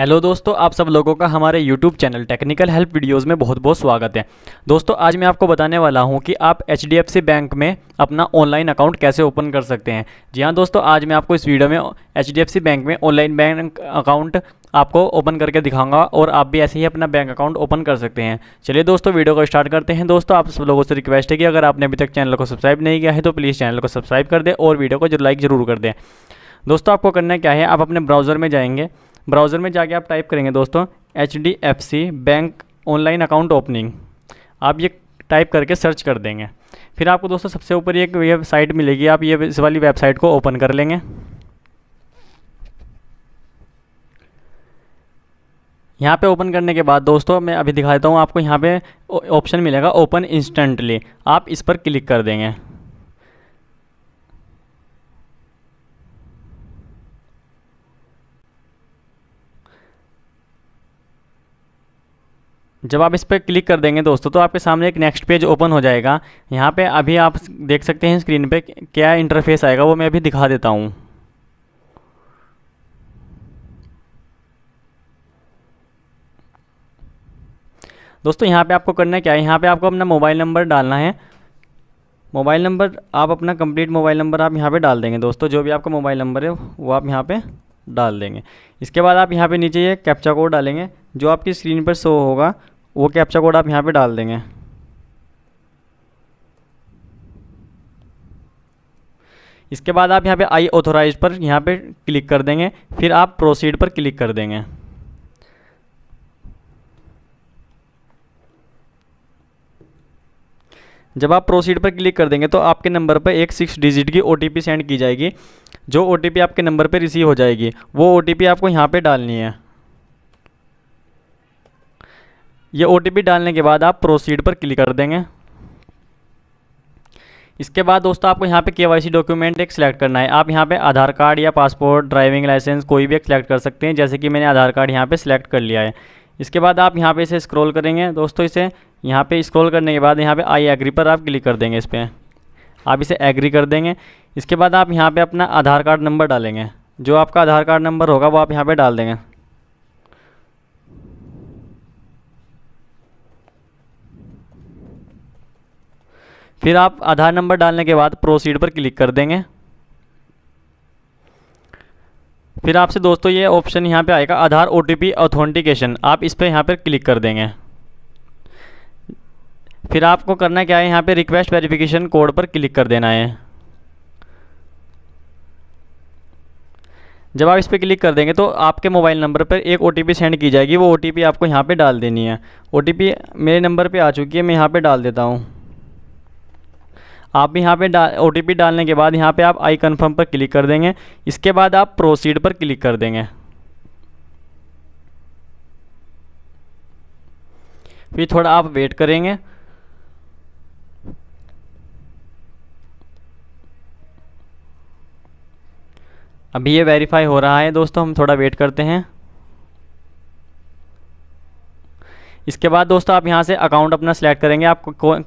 hello दोस्तों आप सब लोगों का हमारे YouTube channel technical help videos में बहुत बहुत स्वागत है दोस्तों आज मैं आपको बताने वाला हूं कि आप एच बैंक में अपना ऑनलाइन अकाउंट कैसे ओपन कर सकते हैं जी हाँ दोस्तों आज मैं आपको इस वीडियो में एच बैंक में ऑनलाइन बैंक अकाउंट आपको ओपन करके दिखाऊंगा और आप भी ऐसे ही अपना बैंक अकाउंट ओपन कर सकते हैं चलिए दोस्तों वीडियो को स्टार्ट करते हैं दोस्तों आप सब लोगों से रिक्वेस्ट है कि अगर आपने अभी तक चैनल को सब्सक्राइब नहीं किया है तो प्लीज़ चैनल को सब्सक्राइब कर दें और वीडियो को लाइक ज़रूर कर दें दोस्तों आपको करना क्या है आप अपने ब्राउज़र में जाएंगे ब्राउज़र में जाके आप टाइप करेंगे दोस्तों H D F C bank online account opening आप ये टाइप करके सर्च कर देंगे फिर आपको दोस्तों सबसे ऊपर एक वेबसाइट मिलेगी आप ये इस वाली वेबसाइट को ओपन कर लेंगे यहाँ पे ओपन करने के बाद दोस्तों मैं अभी दिखा देता हूँ आपको यहाँ पे ऑप्शन मिलेगा ओपन इंस्टेंटली आप इस पर क्लिक कर देंगे जब आप इस पर क्लिक कर देंगे दोस्तों तो आपके सामने एक नेक्स्ट पेज ओपन हो जाएगा यहाँ पे अभी आप देख सकते हैं स्क्रीन पे क्या इंटरफेस आएगा वो मैं अभी दिखा देता हूँ दोस्तों यहाँ पे आपको करना क्या है यहाँ पे आपको अपना मोबाइल नंबर डालना है मोबाइल नंबर आप अपना कंप्लीट मोबाइल नंबर आप यहाँ पे डाल देंगे दोस्तों जो भी आपका मोबाइल नंबर है वो आप यहाँ पे डाल देंगे इसके बाद आप यहाँ पे नीचे ये कैप्चा कोड डालेंगे जो आपकी स्क्रीन पर शो होगा वो कैप्चा कोड आप यहाँ पे डाल देंगे इसके बाद आप यहाँ पे आई ऑथोराइज पर यहाँ पे क्लिक कर देंगे फिर आप प्रोसीड पर क्लिक कर देंगे जब आप प्रोसीड पर क्लिक कर देंगे तो आपके नंबर पर एक सिक्स डिजिट की ओ सेंड की जाएगी जो ओ आपके नंबर पर रिसीव हो जाएगी वो ओ आपको यहाँ पर डालनी है ये ओ डालने के बाद आप प्रोसीड पर क्लिक कर देंगे इसके बाद दोस्तों आपको यहाँ पे केवाईसी डॉक्यूमेंट एक सिलेक्ट करना है आप यहाँ पे आधार कार्ड या पासपोर्ट ड्राइविंग लाइसेंस कोई भी एक सिलेक्ट कर सकते हैं जैसे कि मैंने आधार कार्ड यहाँ पे सिलेक्ट कर लिया है इसके बाद आप यहाँ पे इसे स्क्रॉल करेंगे दोस्तों इसे यहाँ पे स्क्रॉल करने के बाद यहाँ पर आई एग्री पर आप क्लिक कर देंगे इस पर आप इसे एग्री कर देंगे इसके बाद आप यहाँ पर अपना आधार कार्ड नंबर डालेंगे जो आपका आधार कार्ड नंबर होगा वो आप यहाँ पर डाल देंगे फिर आप आधार नंबर डालने के बाद प्रोसीड पर क्लिक कर देंगे फिर आपसे दोस्तों ये ऑप्शन यहाँ पे आएगा आधार ओ टी ऑथेंटिकेशन आप इस पर यहाँ पर क्लिक कर देंगे फिर आपको करना क्या है यहाँ पे रिक्वेस्ट वेरिफिकेशन कोड पर क्लिक कर देना है जब आप इस पर क्लिक कर देंगे तो आपके मोबाइल नंबर पर एक ओ सेंड की जाएगी वो ओ आपको यहाँ पर डाल देनी है ओ मेरे नंबर पर आ चुकी है मैं यहाँ पर डाल देता हूँ आप यहाँ पे डाल ओ डालने के बाद यहाँ पे आप आई कन्फर्म पर क्लिक कर देंगे इसके बाद आप प्रोसीड पर क्लिक कर देंगे फिर थोड़ा आप वेट करेंगे अभी ये वेरीफाई हो रहा है दोस्तों हम थोड़ा वेट करते हैं इसके बाद दोस्तों आप यहाँ से अकाउंट अपना सेलेक्ट करेंगे आप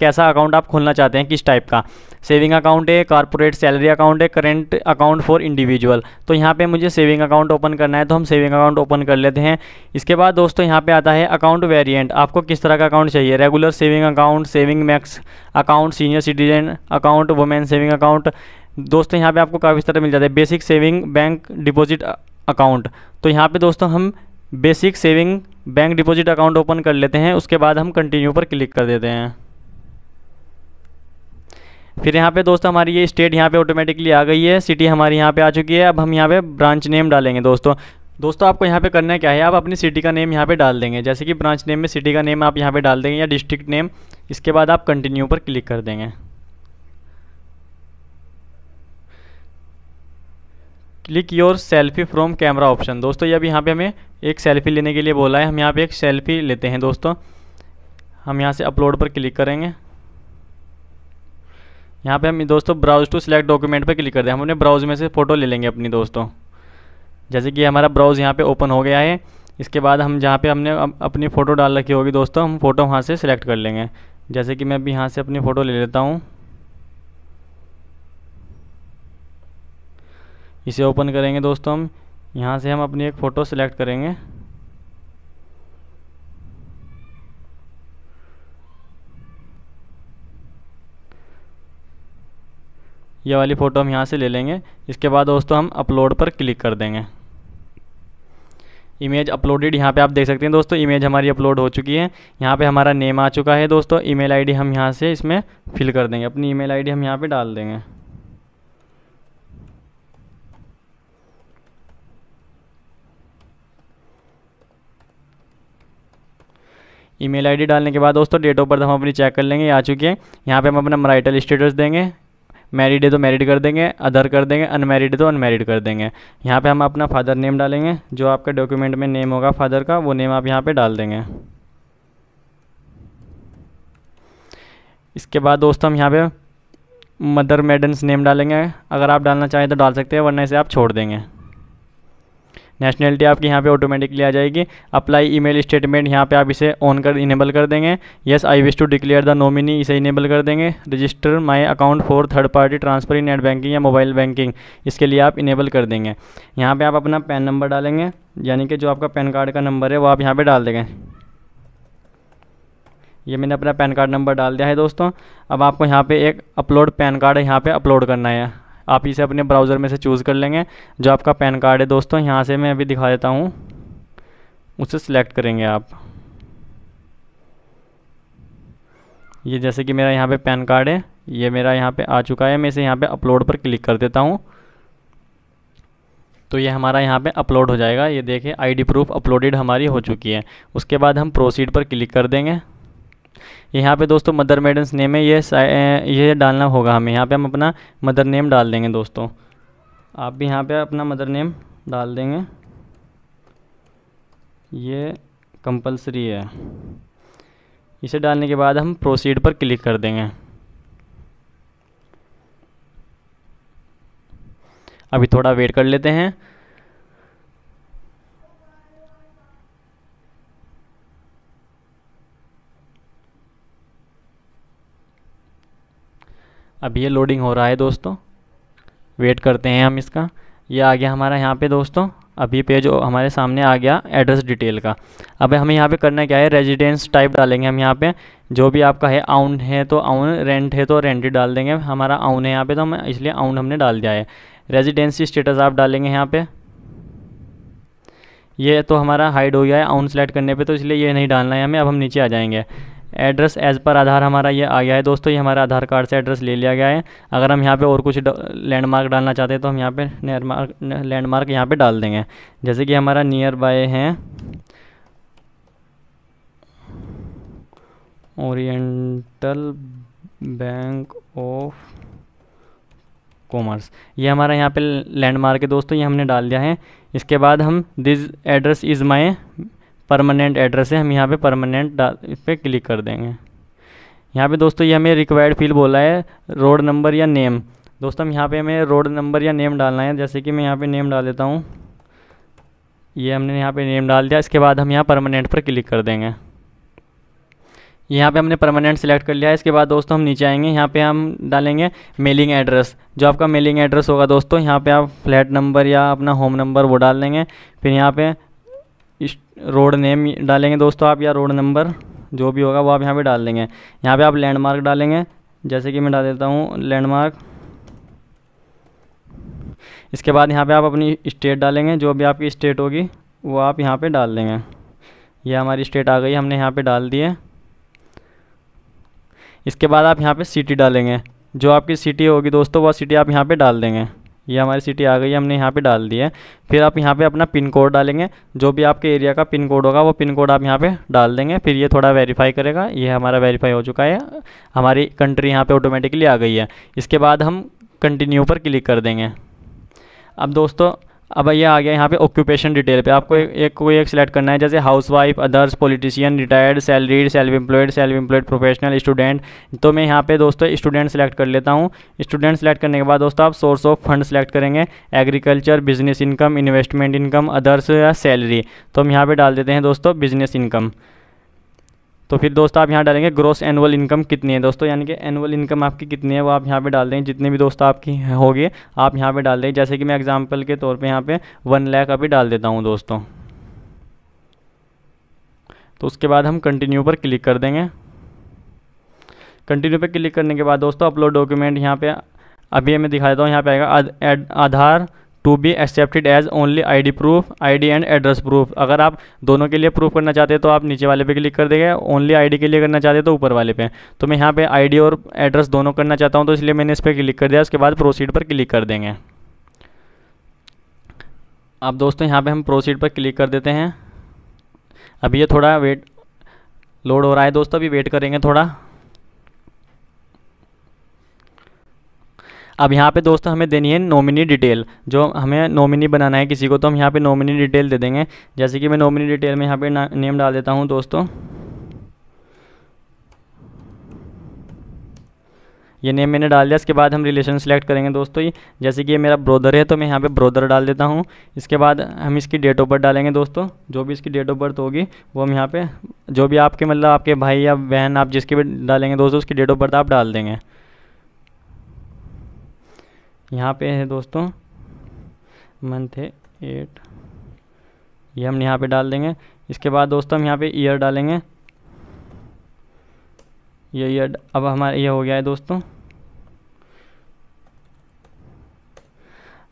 कैसा अकाउंट आप खोलना चाहते हैं किस टाइप का सेविंग अकाउंट है कॉरपोरेट सैलरी अकाउंट है करेंट अकाउंट फॉर इंडिविजुअल तो यहाँ पे मुझे सेविंग अकाउंट ओपन करना है तो हम सेविंग अकाउंट ओपन कर लेते हैं इसके बाद दोस्तों यहाँ पे आता है अकाउंट वेरिएंट आपको किस तरह का अकाउंट चाहिए regular saving account saving max account senior citizen account women saving account दोस्तों यहाँ पर आपको काफ़ी तरह मिल जाता है basic saving bank deposit account तो यहाँ पर दोस्तों हम basic saving bank deposit account open कर लेते हैं उसके बाद हम कंटिन्यू पर क्लिक कर देते हैं फिर यहाँ पे दोस्तों हमारी ये स्टेट यहाँ पे ऑटोमेटिकली आ गई है सिटी हमारी यहाँ पे आ चुकी है अब हम यहाँ पे ब्रांच नेम डालेंगे दोस्तों दोस्तों आपको यहाँ पे करना क्या है आप अपनी सिटी का नेम यहाँ पे डाल देंगे जैसे कि ब्रांच नेम में सिटी का नेम आप यहाँ पे डाल देंगे या डिस्ट्रिक्ट नेम इसके बाद आप कंटिन्यू पर क्लिक कर देंगे click your selfie from camera option दोस्तों ये अब यहाँ पे हमें एक सेल्फी लेने के लिए बोला है हम यहाँ पे एक सेल्फी लेते हैं दोस्तों हम यहाँ से अपलोड पर क्लिक करेंगे यहाँ पे हम दोस्तों ब्राउज टू सेलेक्ट डॉक्यूमेंट पर क्लिक कर दें हम अपने ब्राउज में से फ़ोटो ले लेंगे अपनी दोस्तों जैसे कि हमारा ब्राउज यहाँ पर ओपन हो गया है इसके बाद हम जहाँ पर हमने अपनी फ़ोटो डाल रखी होगी दोस्तों हम फ़ोटो वहाँ से सेलेक्ट कर लेंगे जैसे कि मैं अभी यहाँ से अपनी फ़ोटो ले लेता हूँ इसे ओपन करेंगे दोस्तों हम यहाँ से हम अपनी एक फ़ोटो सेलेक्ट करेंगे ये वाली फ़ोटो हम यहाँ से ले लेंगे इसके बाद दोस्तों हम अपलोड पर क्लिक कर देंगे इमेज अपलोडेड यहाँ पे आप देख सकते हैं दोस्तों इमेज हमारी अपलोड हो चुकी है यहाँ पे हमारा नेम आ चुका है दोस्तों ईमेल आईडी हम यहाँ से इसमें फिल कर देंगे अपनी ईमेल आईडी हम यहाँ पे डाल देंगे ईमेल आईडी डालने के बाद दोस्तों डेट ऑफ बर्थ हम अपनी चेक कर लेंगे आ चुकी है यहाँ पे हम अपना मराइटल स्टेटस देंगे मैरिड है तो मैरिड कर देंगे अदर कर देंगे अनमैरिड है तो अनमैरिड कर देंगे यहाँ पे हम अपना फादर नेम डालेंगे जो आपके डॉक्यूमेंट में नेम होगा फादर का वो नेम आप यहाँ पे डाल देंगे इसके बाद दोस्तों हम यहाँ पे मदर मेडन्स नेम डालेंगे अगर आप डालना चाहें तो डाल सकते हैं वरना इसे आप छोड़ देंगे नेशनलिटी आपकी यहाँ पे ऑटोमेटिकली आ जाएगी अप्लाई ईमेल स्टेटमेंट यहाँ पे आप इसे ऑन कर इनेबल कर देंगे yes I wish to declare the nominee इसे इनेबल कर देंगे register my account for third party transfer in net banking या मोबाइल बैंकिंग इसके लिए आप इनेबल कर देंगे यहाँ पर आप अपना पैन नंबर डालेंगे यानी कि जो आपका पैन कार्ड का नंबर है वो आप यहाँ पर डाल देंगे ये मैंने अपना पैन कार्ड नंबर डाल दिया है दोस्तों अब आपको यहाँ पे एक अपलोड पैन कार्ड यहाँ पे अपलोड करना है आप इसे अपने ब्राउज़र में से चूज़ कर लेंगे जो आपका पैन कार्ड है दोस्तों यहाँ से मैं अभी दिखा देता हूँ उसे सिलेक्ट करेंगे आप ये जैसे कि मेरा यहाँ पे पैन कार्ड है ये मेरा यहाँ पे आ चुका है मैं इसे यहाँ पे अपलोड पर क्लिक कर देता हूँ तो ये हमारा यहाँ पे अपलोड हो जाएगा ये देखिए आईडी प्रूफ अपलोडेड हमारी हो चुकी है उसके बाद हम प्रोसीड पर क्लिक कर देंगे यहाँ पे दोस्तों मदर मेडन्स नेम है ये ये डालना होगा हमें यहाँ पे हम अपना मदर नेम डाल देंगे दोस्तों आप भी यहाँ पे अपना मदर नेम डाल देंगे ये कंपलसरी है इसे डालने के बाद हम प्रोसीड पर क्लिक कर देंगे अभी थोड़ा वेट कर लेते हैं अब ये लोडिंग हो रहा है दोस्तों वेट करते हैं हम इसका ये आ गया हमारा यहाँ पे दोस्तों अभी पेज हमारे सामने आ गया एड्रेस डिटेल का अब हमें यहाँ पे करना क्या है रेजिडेंस टाइप डालेंगे हम यहाँ पे जो भी आपका है आउन है तो आउन रेंट है तो रेंट डाल देंगे हमारा आउन है यहाँ पे तो हम इसलिए आउन हमने डाल दिया है रेजिडेंसी स्टेटस आप डालेंगे यहाँ पे ये तो हमारा हाइड हो गया है आउन सेलेक्ट करने पे तो इसलिए ये नहीं डालना है हमें अब हम नीचे आ जाएंगे एड्रेस एज़ पर आधार हमारा ये आ गया है दोस्तों ये हमारा आधार कार्ड से एड्रेस ले लिया गया है अगर हम यहाँ पे और कुछ लैंडमार्क डालना चाहते हैं तो हम यहाँ पे लैंडमार्क लैंडमार्क यहाँ पे डाल देंगे जैसे कि हमारा नियर बाय है ओरिएंटल बैंक ऑफ कॉमर्स ये हमारा यहाँ पे लैंडमार्क है दोस्तों ये हमने डाल दिया है इसके बाद हम this address is my permanent address है हम यहाँ पे परमानेंट इस पर क्लिक कर देंगे यहाँ पे दोस्तों ये हमें रिक्वायर्ड फील बोला है रोड नंबर या नेम दोस्तों हम यहाँ पे हमें रोड नंबर या नेम डालना है जैसे कि मैं यहाँ पे नेम डाल देता हूँ ये हमने यहाँ पे नेम डाल दिया इसके बाद हम यहाँ परमानेंट पर क्लिक कर देंगे यहाँ पे हमने परमानेंट सेलेक्ट कर लिया है इसके बाद दोस्तों हम नीचे आएंगे यहाँ पे हम डालेंगे मेलिंग एड्रेस जो आपका मेलिंग एड्रेस होगा दोस्तों यहाँ पे आप फ्लैट नंबर या अपना होम नंबर वो डाल देंगे फिर यहाँ पे इस रोड नेम डालेंगे दोस्तों आप या रोड नंबर जो भी होगा वो आप यहाँ पे डाल देंगे यहाँ पे आप लैंडमार्क डालेंगे जैसे कि मैं डाल देता हूँ लैंडमार्क इसके बाद यहाँ पे आप अपनी स्टेट डालेंगे जो भी आपकी स्टेट होगी वो आप यहाँ पे डाल देंगे ये हमारी स्टेट आ गई हमने यहाँ पे डाल दिए इसके बाद आप यहाँ पे सिटी डालेंगे जो आपकी सिटी होगी दोस्तों वह सिटी आप यहाँ पर डाल देंगे ये हमारी सिटी आ गई है हमने यहाँ पे डाल दी है फिर आप यहाँ पे अपना पिन कोड डालेंगे जो भी आपके एरिया का पिन कोड होगा वो पिन कोड आप यहाँ पे डाल देंगे फिर ये थोड़ा वेरीफाई करेगा ये हमारा वेरीफाई हो चुका है हमारी कंट्री यहाँ पे ऑटोमेटिकली आ गई है इसके बाद हम कंटिन्यू पर क्लिक कर देंगे अब दोस्तों अब भैया आ गया यहाँ पे ऑक्यूपेशन डिटेल पे आपको एक, कोई एक सिलेक्ट करना है जैसे housewife others politician retired salaried self employed self employed professional student तो मैं यहाँ पे दोस्तों स्टूडेंट सेलेक्ट कर लेता हूँ स्टूडेंट सेलेक्ट करने के बाद दोस्तों आप सोर्स ऑफ फंड सेलेक्ट करेंगे agriculture business income investment income others या सैलरी तो हम यहाँ पर डाल देते हैं दोस्तों बिजनेस इनकम तो फिर दोस्तों आप यहाँ डालेंगे ग्रोस एनुअल इनकम कितनी है दोस्तों यानी कि एनुअल इनकम आपकी कितनी है वो आप यहाँ पे डाल दें जितने भी दोस्त आपकी होगी आप यहाँ पे डाल दें जैसे कि मैं एग्जांपल के तौर पे यहाँ पे वन लाख अभी डाल देता हूँ दोस्तों तो उसके बाद हम कंटिन्यू पर क्लिक कर देंगे कंटिन्यू पर क्लिक करने के बाद दोस्तों अपलोड डॉक्यूमेंट यहाँ पर अभी मैं दिखा देता हूँ यहाँ पर आएगा आधार आद, to be accepted as only I D proof I D and address proof अगर आप दोनों के लिए प्रूफ करना चाहते हैं तो आप नीचे वाले पे क्लिक कर देंगे ओनली आई डी के लिए करना चाहते हैं तो ऊपर वाले पे तो मैं यहाँ पे डी और एड्रेस दोनों करना चाहता हूँ तो इसलिए मैंने इस पर क्लिक कर दिया उसके बाद प्रोसीड पर क्लिक कर देंगे अब दोस्तों यहाँ पर हम प्रोसीड पर क्लिक कर देते हैं अभी ये थोड़ा वेट लोड हो रहा है दोस्तों अभी वेट करेंगे थोड़ा अब यहाँ पे दोस्तों हमें देनी है नॉमिनी डिटेल जो हमें नॉमिनी बनाना है किसी को तो हम यहाँ पे नॉमिनी डिटेल दे देंगे जैसे कि मैं नॉमिनी डिटेल में यहाँ पे नेम डाल देता हूँ दोस्तों ये नेम मैंने डाल दिया इसके बाद हम रिलेशन सेलेक्ट करेंगे दोस्तों ये जैसे कि ये मेरा ब्रोदर है तो मैं यहाँ पे ब्रोदर डाल देता हूँ इसके बाद हम इसकी डेट ऑफ बर्थ डालेंगे दोस्तों जो भी इसकी डेट ऑफ बर्थ होगी वो हम यहाँ पे जो भी आपके मतलब आपके भाई या बहन आप जिसकी भी डालेंगे दोस्तों उसकी डेट ऑफ बर्थ आप डाल देंगे यहाँ पे है दोस्तों मंथ है एट ये हम यहाँ पे डाल देंगे इसके बाद दोस्तों हम यहाँ पे ईयर डालेंगे ये ईयर अब हमारा ये हो गया है दोस्तों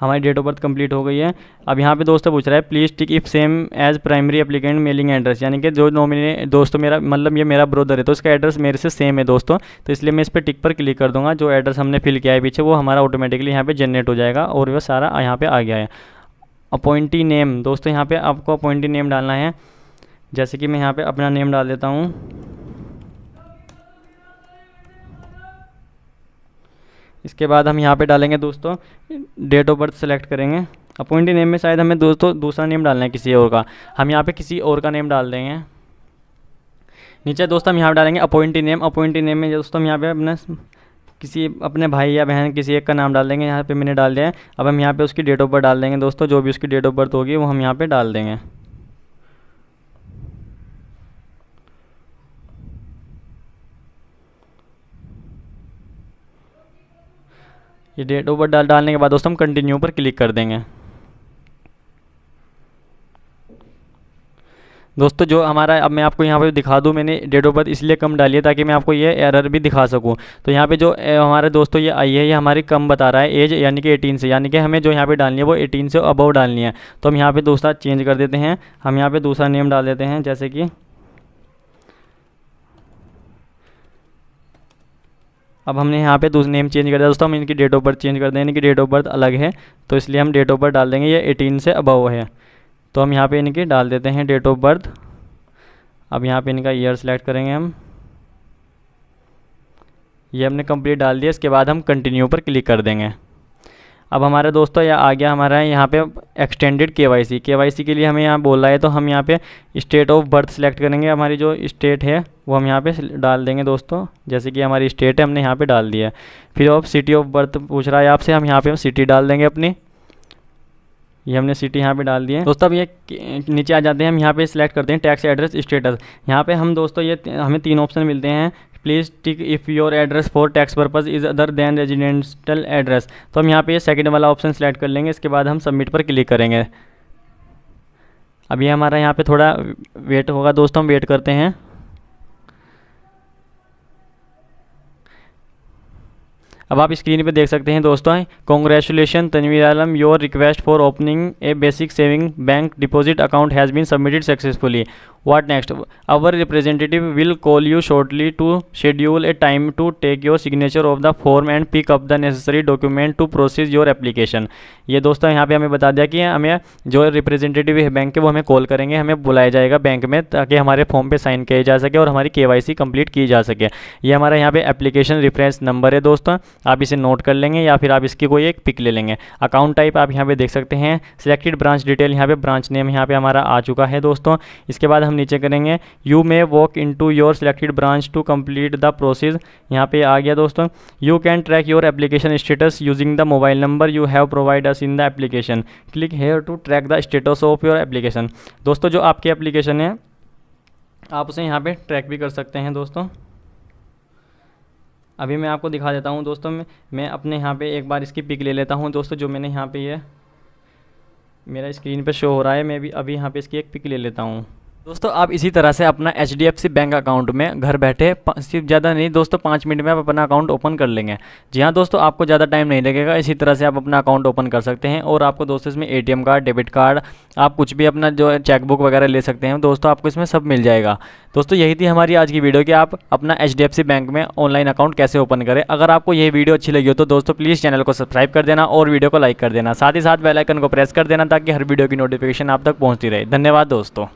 हमारी डेट ऑफ बर्थ कंप्लीट हो गई है अब यहाँ पे दोस्तों पूछ रहा है please tick if same as primary applicant mailing address यानी कि जो नॉमिने दोस्तों मेरा मतलब ये मेरा ब्रोदर है तो इसका एड्रेस मेरे से सेम है दोस्तों तो इसलिए मैं इस पर टिक पर क्लिक कर दूँगा जो एड्रेस हमने फिल किया है पीछे वो हमारा ऑटोमेटिकली यहाँ पर जनरेट हो जाएगा और वह सारा यहाँ पर आ गया है अपॉइंटी नेम दोस्तों यहाँ पर आपको अपॉइंटी नेम डालना है जैसे कि मैं यहाँ पर अपना नेम डाल देता हूँ इसके बाद हम यहाँ पे डालेंगे दोस्तों डेट ऑफ बर्थ सेलेक्ट करेंगे अपॉइंटी नेम में शायद हमें दोस्तों दूसरा नेम डालना है किसी और का हम यहाँ पे किसी और का नेम डाल देंगे नीचे दोस्तों हम यहाँ पर डालेंगे अपॉइंटी नेम अपॉइंटी नेम में दोस्तों हम यहाँ पे अपने किसी अपने भाई या बहन किसी एक का नाम डाल देंगे यहाँ पे मैंने डाल दिया है अब हम यहाँ पे उसकी डेट ऑफ बर्थ डाल देंगे दोस्तों जो भी उसकी डेट ऑफ बर्थ होगी वो हम यहाँ पे डाल देंगे ये डेट ओवर डाल डालने के बाद दोस्तों हम कंटिन्यू पर क्लिक कर देंगे दोस्तों जो हमारा अब मैं आपको यहाँ पर दिखा दूँ मैंने डेट ऑफ बर्थ इसलिए कम डाली है ताकि मैं आपको ये एरर भी दिखा सकूँ तो यहाँ पे जो हमारे दोस्तों ये आई है ये हमारी कम बता रहा है एज यानी कि 18 से यानी कि हमें जो यहाँ पे डालनी है वो 18 से अबव डालनी है तो हम यहाँ पर दोस्तों चेंज कर देते हैं हम यहाँ पर दूसरा नेम डाल देते हैं जैसे कि अब हमने यहाँ पे दूसरे नेम चेंज कर दिया दोस्तों हम इनकी डेट ऑफ बर्थ चेंज कर दें इनकी डेट ऑफ बर्थ अलग है तो इसलिए हम डेट ऑफ बर्थ डाल देंगे ये एटीन से अबव है तो हम यहाँ पे इनकी डाल देते हैं डेट ऑफ बर्थ अब यहाँ पे इनका ईयर सेलेक्ट करेंगे हम ये हमने कंप्लीट डाल दिया इसके बाद हम कंटिन्यू पर क्लिक कर देंगे अब हमारे दोस्तों यह आ गया हमारा यहाँ पे एक्सटेंडेड के वाई सी के वाई सी के लिए हमें यहाँ बोल रहा है तो हम यहाँ पे स्टेट ऑफ बर्थ सेलेक्ट करेंगे हमारी जो स्टेट है वो हम यहाँ पे डाल देंगे दोस्तों जैसे कि हमारी स्टेट है हमने यहाँ पे डाल दिया फिर अब सिटी ऑफ बर्थ पूछ रहा है आपसे हम यहाँ पर हम सिटी डाल देंगे अपनी ये हमने सिटी यहाँ पे डाल दी है दोस्तों अब ये नीचे आ जाते हैं हम यहाँ पे सिलेक्ट करते हैं टैक्स एड्रेस स्टेटस यहाँ पे हम दोस्तों ये हमें तीन ऑप्शन मिलते हैं please tick if your address for tax purpose is other than residential address तो हम यहाँ पे सेकेंड वाला ऑप्शन सेलेक्ट कर लेंगे इसके बाद हम सबमिट पर क्लिक करेंगे अभी हमारा यहाँ पे थोड़ा वेट होगा दोस्तों हम वेट करते हैं अब आप स्क्रीन पर देख सकते हैं दोस्तों congratulation Tanvir Alam your request for opening a basic saving bank deposit account has been submitted successfully what next our representative will call you shortly to schedule a time to take your signature of the form and pick up the necessary document to process your application ये दोस्तों यहाँ पे हमें बता दिया कि हमें जो रिप्रेजेंटेटिव है बैंक के वो हमें कॉल करेंगे हमें बुलाया जाएगा बैंक में ताकि हमारे फॉर्म पे साइन किया जा सके और हमारी के वाई सी कंप्लीट की जा सके ये हमारा यहाँ पे एप्लीकेशन रेफरेंस नंबर है दोस्तों आप इसे नोट कर लेंगे या फिर आप इसकी कोई एक पिक ले लेंगे अकाउंट टाइप आप यहाँ पे देख सकते हैं सिलेक्टेड ब्रांच डिटेल यहाँ पे ब्रांच नेम यहाँ पे हमारा आ चुका है दोस्तों इसके बाद हम नीचे करेंगे you may walk in to your selected branch to complete the process यहाँ पे आ गया दोस्तों you can track your application status using the mobile number you have provide us in the application click here to track the status of your application दोस्तों जो आपकी application है आप उसे यहाँ पे ट्रैक भी कर सकते हैं दोस्तों अभी मैं आपको दिखा देता हूँ दोस्तों मैं मैं अपने यहाँ पे एक बार इसकी पिक ले लेता हूँ दोस्तों जो मैंने यहाँ पे ये मेरा स्क्रीन पे शो हो रहा है मैं भी अभी यहाँ पे इसकी एक पिक ले लेता हूँ दोस्तों आप इसी तरह से अपना एच बैंक अकाउंट में घर बैठे सिर्फ ज़्यादा नहीं दोस्तों पाँच मिनट में आप अपना अकाउंट ओपन कर लेंगे जी हाँ दोस्तों आपको ज़्यादा टाइम नहीं लगेगा इसी तरह से आप अपना अकाउंट ओपन कर सकते हैं और आपको दोस्तों इसमें ए कार्ड डेबिट कार्ड आप कुछ भी अपना जो चेकबुक वगैरह ले सकते हैं दोस्तों आपको इसमें सब मिल जाएगा दोस्तों यही थी हमारी आज की वीडियो कि आप अपना एच बैंक में ऑनलाइन अकाउंट कैसे ओपन करें अगर आपको यह वीडियो अच्छी लगी हो तो दोस्तों प्लीज़ चैनल को सब्सक्राइब कर देना और वीडियो को लाइक कर देना साथ ही साथ बेलाइकन को प्रेस कर देना ताकि हर वीडियो की नोटिफिकेशन आप तक पहुँचती रहे धन्यवाद दोस्तों